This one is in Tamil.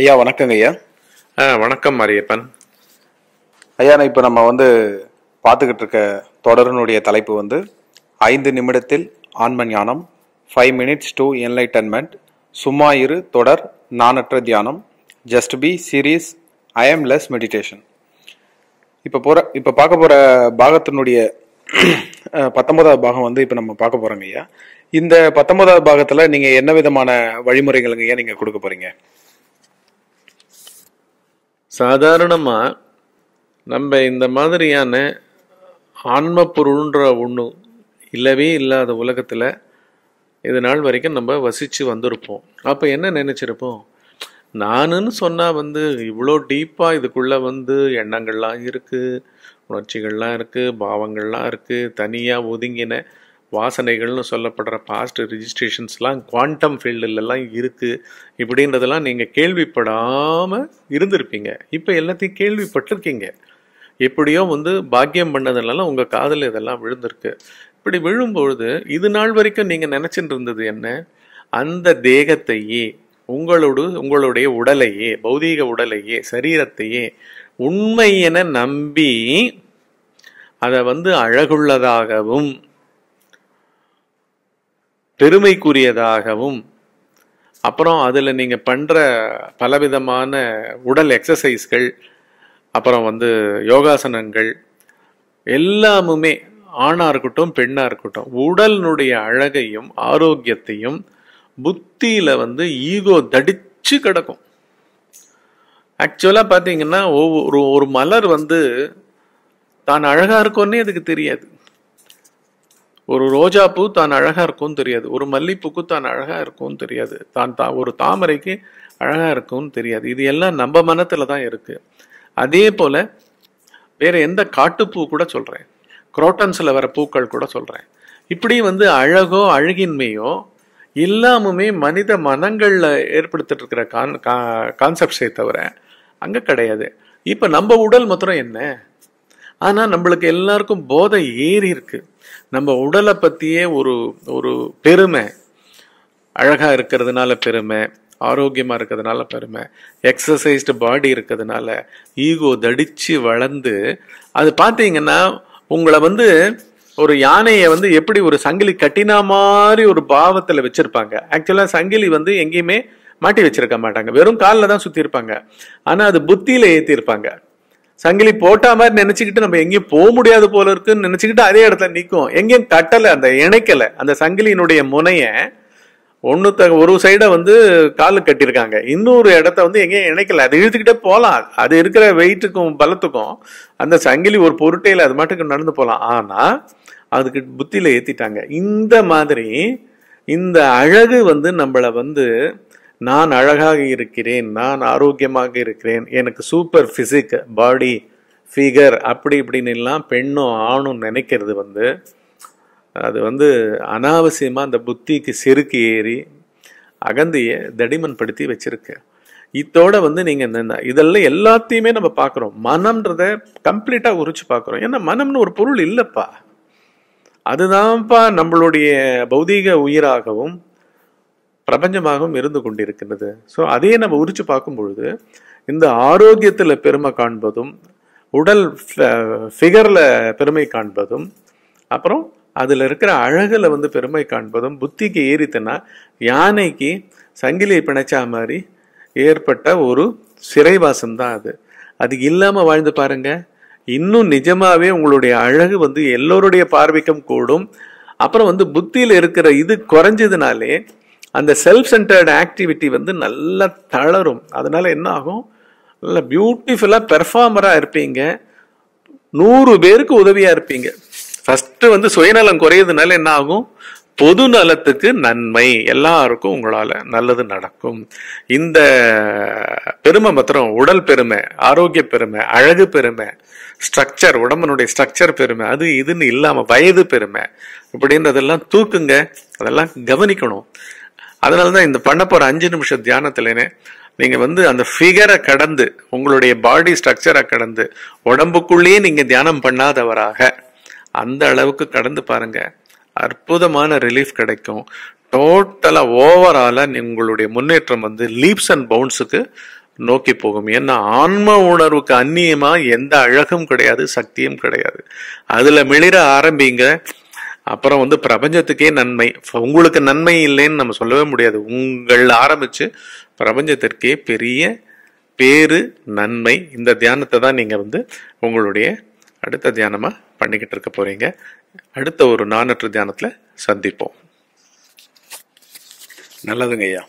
ஐயா வணக்கங்க ஐயா ஆ வணக்கம் மாரியப்பன் ஐயா இப்போ நம்ம வந்து பார்த்துக்கிட்டு இருக்க தொடரனுடைய தலைப்பு வந்து ஐந்து நிமிடத்தில் ஆன்ம ஞானம் ஃபைவ் மினிட்ஸ் டு என்லைட்டன்மெண்ட் சும்மா இரு தொடர் நானற்ற தியானம் just be series I am less meditation இப்போ போகிற இப்போ பார்க்க போகிற பாகத்தினுடைய பத்தொன்பதாவது பாகம் வந்து இப்போ நம்ம பார்க்க போகிறோங்க ஐயா இந்த பத்தொன்பதாவது பாகத்தில் நீங்கள் என்ன விதமான வழிமுறைகளுங்க ஐயா நீங்கள் கொடுக்க போகிறீங்க சாதாரணமாக நம்ம இந்த மாதிரியான ஆன்ம பொருள்ன்ற ஒன்று இல்லவே இல்லாத உலகத்தில் இது நாள் வரைக்கும் நம்ம வசித்து வந்திருப்போம் அப்போ என்ன நினச்சிருப்போம் நானுன்னு சொன்னால் வந்து இவ்வளோ டீப்பாக இதுக்குள்ளே வந்து எண்ணங்கள்லாம் இருக்குது உணர்ச்சிகள்லாம் இருக்குது பாவங்கள்லாம் இருக்குது தனியாக ஒதுங்கின வாசனைகள்னு சொல்லப்படுற பாஸ்ட் ரிஜிஸ்ட்ரேஷன்ஸ்லாம் குவாண்டம் ஃபீல்டுலலாம் இருக்குது இப்படின்றதெல்லாம் நீங்கள் கேள்விப்படாமல் இருந்திருப்பீங்க இப்போ எல்லாத்தையும் கேள்விப்பட்டிருக்கீங்க எப்படியோ வந்து பாக்கியம் பண்ணதுனால உங்கள் காதில் இதெல்லாம் விழுந்திருக்கு இப்படி விழும்பொழுது இது நாள் வரைக்கும் நீங்கள் நினச்சிட்டு இருந்தது என்ன அந்த தேகத்தையே உங்களோடு உங்களுடைய உடலையே பௌதீக உடலையே சரீரத்தையே உண்மை என நம்பி அதை வந்து அழகுள்ளதாகவும் பெருமைக்குரியதாகவும் அப்புறம் அதில் நீங்கள் பண்ணுற பலவிதமான உடல் எக்ஸசைஸ்கள் அப்புறம் வந்து யோகாசனங்கள் எல்லாமுமே ஆணாக இருக்கட்டும் பெண்ணாக இருக்கட்டும் உடலினுடைய அழகையும் ஆரோக்கியத்தையும் புத்தியில் வந்து ஈகோ தடிச்சு கிடக்கும் ஆக்சுவலாக பார்த்தீங்கன்னா ஒவ்வொரு ஒரு மலர் வந்து தான் அழகாக இருக்கோன்னே அதுக்கு தெரியாது ஒரு ரோஜா பூ தான் அழகாக இருக்கும்னு தெரியாது ஒரு மல்லிப்பூக்கு தான் அழகாக இருக்கும்னு தெரியாது தான் தா ஒரு தாமரைக்கு அழகாக இருக்கும்னு தெரியாது இது எல்லாம் நம்ம மனத்தில் தான் இருக்குது அதே போல் வேறு எந்த காட்டுப்பூ கூட சொல்கிறேன் குரோட்டன்ஸில் வர பூக்கள் கூட சொல்கிறேன் இப்படி வந்து அழகோ அழகின்மையோ எல்லாமுமே மனித மனங்களில் ஏற்படுத்திட்டு இருக்கிற கான் கான்செப்ட்ஸே தவிர அங்கே கிடையாது இப்போ நம்ம உடல் மாத்திரம் என்ன ஆனா நம்மளுக்கு எல்லாருக்கும் போதை ஏறி இருக்கு நம்ம உடலை பத்தியே ஒரு ஒரு பெருமை அழகா இருக்கிறதுனால பெருமை ஆரோக்கியமா இருக்கிறதுனால பெருமை எக்ஸசைஸ்டு பாடி இருக்கிறதுனால ஈகோ தடிச்சு வளர்ந்து அது பார்த்தீங்கன்னா உங்களை வந்து ஒரு யானையை வந்து எப்படி ஒரு சங்கிலி கட்டினா மாதிரி ஒரு பாவத்தில் வச்சிருப்பாங்க ஆக்சுவலாக சங்கிலி வந்து எங்கேயுமே மாட்டி வச்சிருக்க மாட்டாங்க வெறும் காலில் தான் சுற்றிருப்பாங்க இருப்பாங்க ஆனால் அது புத்தியில் ஏற்றிருப்பாங்க சங்கிலி போட்டா மாதிரி நினைச்சுக்கிட்டு நம்ம எங்கேயும் போக முடியாது போல இருக்குன்னு நினைச்சுக்கிட்டு அதே இடத்துல நிற்கும் எங்கேயும் கட்டலை அந்த இணைக்கலை அந்த சங்கிலியினுடைய முனைய ஒன்று ஒரு சைடை வந்து காலு கட்டியிருக்காங்க இன்னொரு இடத்த வந்து எங்கேயும் இணைக்கல அது இழுத்துக்கிட்டே போகலாம் அது இருக்கிற வெயிட்டுக்கும் பலத்துக்கும் அந்த சங்கிலி ஒரு பொருட்டையில் அது மாட்டுக்கு நடந்து போகலாம் ஆனால் அதுக்கு புத்தியில் ஏற்றிட்டாங்க இந்த மாதிரி இந்த அழகு வந்து நம்மளை வந்து நான் அழகாக இருக்கிறேன் நான் ஆரோக்கியமாக இருக்கிறேன் எனக்கு சூப்பர் ஃபிசிக் பாடி ஃபிகர் அப்படி இப்படின்னு எல்லாம் பெண்ணும் ஆணும் நினைக்கிறது வந்து அது வந்து அனாவசியமாக அந்த புத்திக்கு செருக்கு ஏறி அகந்தியை தடிமன் படுத்தி வச்சிருக்கு இத்தோட வந்து நீங்கள் இந்த இதெல்லாம் எல்லாத்தையுமே நம்ம பார்க்குறோம் மனம்ன்றத கம்ப்ளீட்டாக உரிச்சு பார்க்குறோம் ஏன்னா மனம்னு ஒரு பொருள் இல்லைப்பா அதுதான்ப்பா நம்மளுடைய பௌதீக உயிராகவும் பிரபஞ்சமாகவும் இருந்து கொண்டிருக்கின்றது ஸோ அதையே நம்ம உரிச்சு பார்க்கும் பொழுது இந்த ஆரோக்கியத்தில் பெருமை காண்பதும் உடல் ஃபிகரில் பெருமை காண்பதும் அப்புறம் அதில் இருக்கிற அழகில் வந்து பெருமை காண்பதும் புத்திக்கு ஏறித்தனா யானைக்கு சங்கிலியை பிணைச்சா மாதிரி ஏற்பட்ட ஒரு சிறைவாசம் தான் அது அது இல்லாமல் வாழ்ந்து பாருங்க இன்னும் நிஜமாகவே உங்களுடைய அழகு வந்து எல்லோருடைய பார்வைக்கும் கூடும் அப்புறம் வந்து புத்தியில் இருக்கிற இது குறைஞ்சதுனாலே அந்த செல்ஃப் சென்டர்டு ஆக்டிவிட்டி வந்து நல்லா தளரும் அதனால் என்ன ஆகும் நல்லா பியூட்டிஃபுல்லாக பெர்ஃபார்மராக இருப்பீங்க நூறு பேருக்கு உதவியாக இருப்பீங்க ஃபஸ்ட்டு வந்து சுயநலம் குறையதுனால என்ன ஆகும் பொது நலத்துக்கு நன்மை எல்லாருக்கும் உங்களால் நல்லது நடக்கும் இந்த பெருமை மாத்திரம் உடல் பெருமை ஆரோக்கிய பெருமை அழகு பெருமை ஸ்ட்ரக்சர் உடம்பனுடைய ஸ்ட்ரக்சர் பெருமை அது இதுன்னு இல்லாமல் வயது பெருமை இப்படின்றதெல்லாம் தூக்குங்க அதெல்லாம் கவனிக்கணும் அதனால தான் இந்த பண்ண போகிற அஞ்சு நிமிஷம் தியானத்திலேனே நீங்கள் வந்து அந்த ஃபிகரை கடந்து உங்களுடைய பாடி ஸ்ட்ரக்சரை கடந்து உடம்புக்குள்ளேயே நீங்கள் தியானம் பண்ணாதவராக அந்த அளவுக்கு கடந்து பாருங்க அற்புதமான ரிலீஃப் கிடைக்கும் டோட்டலாக ஓவராலாக உங்களுடைய முன்னேற்றம் வந்து லீப்ஸ் அண்ட் பவுன்ஸுக்கு நோக்கி போகும் ஏன்னா ஆன்ம உணர்வுக்கு அந்நியமாக எந்த அழகும் கிடையாது சக்தியும் கிடையாது அதில் மிளிர ஆரம்பிங்க அப்புறம் வந்து பிரபஞ்சத்துக்கே நன்மை உங்களுக்கு நன்மை இல்லைன்னு நம்ம சொல்லவே முடியாது உங்கள் ஆரம்பித்து பிரபஞ்சத்திற்கே பெரிய பேரு நன்மை இந்த தியானத்தை தான் நீங்கள் வந்து உங்களுடைய அடுத்த தியானமாக பண்ணிக்கிட்டு இருக்க போகிறீங்க அடுத்த ஒரு நானற்று தியானத்தில் சந்திப்போம் நல்லதுங்க ஐயா